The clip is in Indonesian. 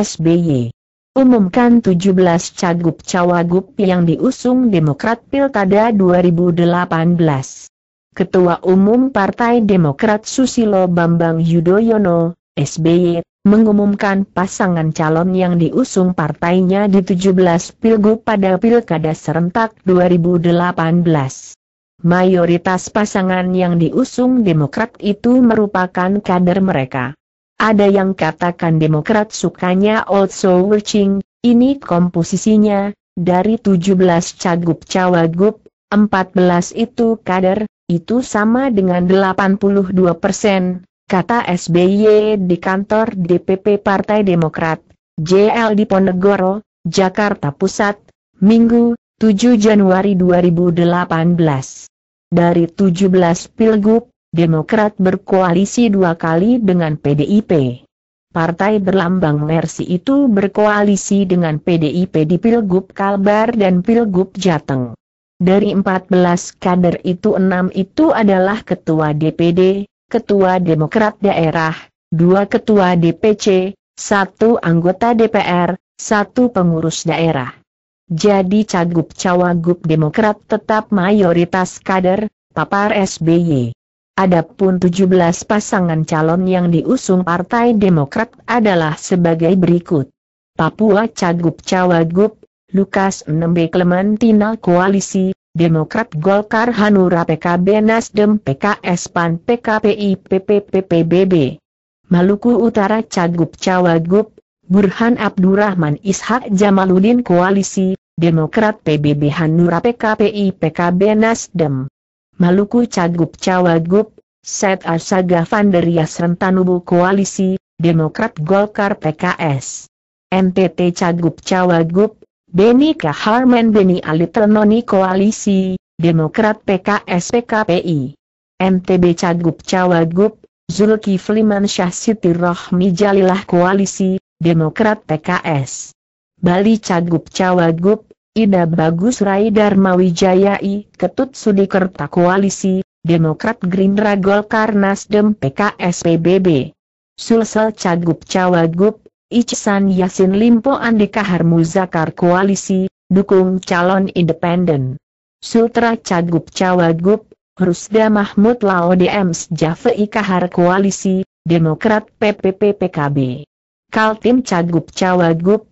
SBY. Umumkan 17 cagup-cawagup yang diusung Demokrat Pilkada 2018. Ketua Umum Partai Demokrat Susilo Bambang Yudhoyono, SBY, mengumumkan pasangan calon yang diusung partainya di 17 pilgub pada Pilkada serentak 2018. Mayoritas pasangan yang diusung Demokrat itu merupakan kader mereka. Ada yang katakan Demokrat sukanya also working, ini komposisinya, dari 17 cagup-cawagup, 14 itu kader, itu sama dengan 82 persen, kata SBY di kantor DPP Partai Demokrat, JL Diponegoro, Jakarta Pusat, Minggu, 7 Januari 2018. Dari 17 pilgub, Demokrat berkoalisi dua kali dengan PDIP. Partai berlambang Mersi itu berkoalisi dengan PDIP di Pilgub Kalbar dan Pilgub Jateng. Dari 14 kader itu enam itu adalah Ketua DPD, Ketua Demokrat Daerah, dua Ketua DPC, satu anggota DPR, satu pengurus daerah. Jadi cagup-cawagup Demokrat tetap mayoritas kader, papar SBY. Adapun 17 pasangan calon yang diusung Partai Demokrat adalah sebagai berikut. Papua Cagup Cawagup, Lukas 6B Clementina Koalisi, Demokrat Golkar Hanura PKB Nasdem PKS PAN PKPI PPPPBB. Maluku Utara Cagup Cawagup, Burhan Abdurrahman Ishak Jamaludin Koalisi, Demokrat PBB Hanura PKPI PKB Nasdem. Maluku Cagup Cawagup, Set asaga Vanderias Rentanubu Koalisi, Demokrat Golkar PKS. NTT Cagup Cawagup, Beni Kaharman Beni Alitrenoni Koalisi, Demokrat PKS PKPI. MTB Cagup Cawagup, Zulkifli Mansyah Siti Rohmi Jalilah Koalisi, Demokrat PKS. Bali Cagup Cawagup, Ida Bagus Rai Dharma Wijayai, Ketut Sudikerta Koalisi, Demokrat Gerindra Golkar Nasdem PKS PBB. Sulsel Cagup Cawagup, Ichsan Yasin Limpo Andika Harmuzakar Koalisi, Dukung Calon Independen. Sultra Cagup Cawagup, Rusda Mahmud Laodems DMS Jafei Kahar Koalisi, Demokrat PPP PKB. Kaltim Cagup Cawagup,